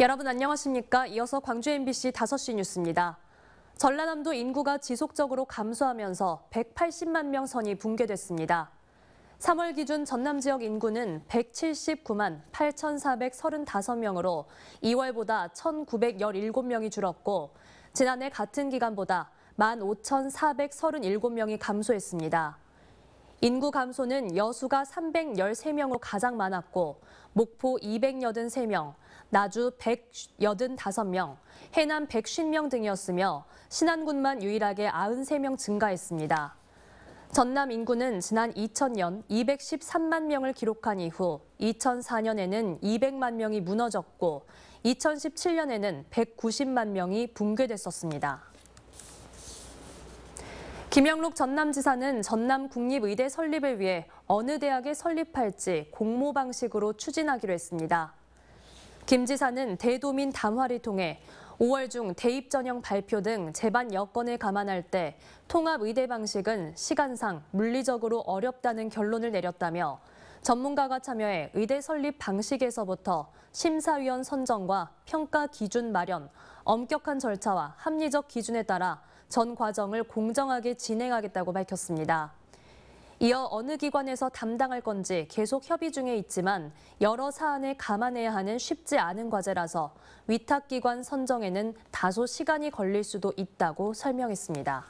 여러분 안녕하십니까? 이어서 광주 MBC 5시 뉴스입니다. 전라남도 인구가 지속적으로 감소하면서 180만 명 선이 붕괴됐습니다. 3월 기준 전남 지역 인구는 179만 8,435명으로 2월보다 1,917명이 줄었고 지난해 같은 기간보다 15,437명이 감소했습니다. 인구 감소는 여수가 313명으로 가장 많았고 목포 283명, 나주 185명, 해남 150명 등이었으며 신안군만 유일하게 93명 증가했습니다. 전남 인구는 지난 2000년 213만 명을 기록한 이후 2004년에는 200만 명이 무너졌고 2017년에는 190만 명이 붕괴됐었습니다. 김영록 전남지사는 전남 국립의대 설립을 위해 어느 대학에 설립할지 공모 방식으로 추진하기로 했습니다. 김 지사는 대도민 담화를 통해 5월 중 대입 전형 발표 등 재반 여건을 감안할 때 통합 의대 방식은 시간상 물리적으로 어렵다는 결론을 내렸다며 전문가가 참여해 의대 설립 방식에서부터 심사위원 선정과 평가 기준 마련, 엄격한 절차와 합리적 기준에 따라 전 과정을 공정하게 진행하겠다고 밝혔습니다. 이어 어느 기관에서 담당할 건지 계속 협의 중에 있지만 여러 사안을 감안해야 하는 쉽지 않은 과제라서 위탁기관 선정에는 다소 시간이 걸릴 수도 있다고 설명했습니다.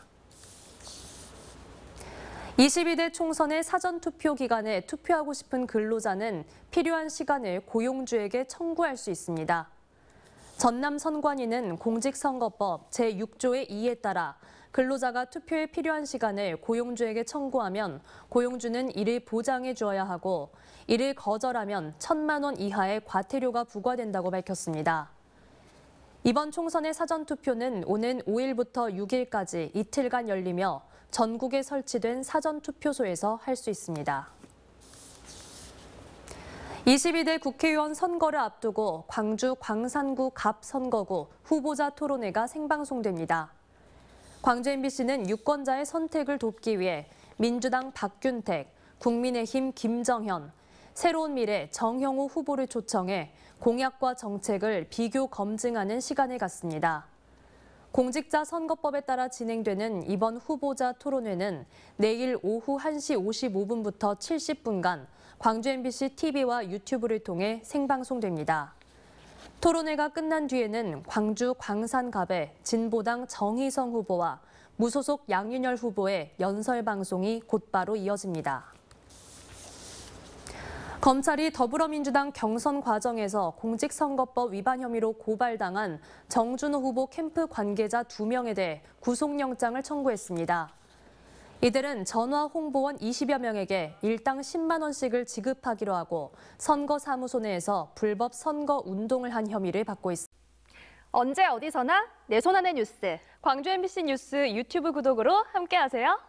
22대 총선의 사전투표 기간에 투표하고 싶은 근로자는 필요한 시간을 고용주에게 청구할 수 있습니다. 전남 선관위는 공직선거법 제6조의 2에 따라 근로자가 투표에 필요한 시간을 고용주에게 청구하면 고용주는 이를 보장해 주어야 하고 이를 거절하면 천만 원 이하의 과태료가 부과된다고 밝혔습니다. 이번 총선의 사전투표는 오는 5일부터 6일까지 이틀간 열리며 전국에 설치된 사전투표소에서 할 수 있습니다. 22대 국회의원 선거를 앞두고 광주 광산구 갑 선거구 후보자 토론회가 생방송됩니다. 광주 MBC는 유권자의 선택을 돕기 위해 민주당 박균택, 국민의힘 김정현, 새로운 미래 정형우 후보를 초청해 공약과 정책을 비교 검증하는 시간을 갖습니다. 공직자 선거법에 따라 진행되는 이번 후보자 토론회는 내일 오후 1시 55분부터 70분간 광주 MBC TV와 유튜브를 통해 생방송됩니다. 토론회가 끝난 뒤에는 광주 광산갑의 진보당 정희성 후보와 무소속 양윤열 후보의 연설 방송이 곧바로 이어집니다. 검찰이 더불어민주당 경선 과정에서 공직선거법 위반 혐의로 고발당한 정준호 후보 캠프 관계자 2명에 대해 구속영장을 청구했습니다. 이들은 전화 홍보원 20여 명에게 일당 10만 원씩을 지급하기로 하고 선거사무소 내에서 불법 선거 운동을 한 혐의를 받고 있습니다. 언제 어디서나 내 손안의 뉴스, 광주 MBC 뉴스 유튜브 구독으로 함께하세요.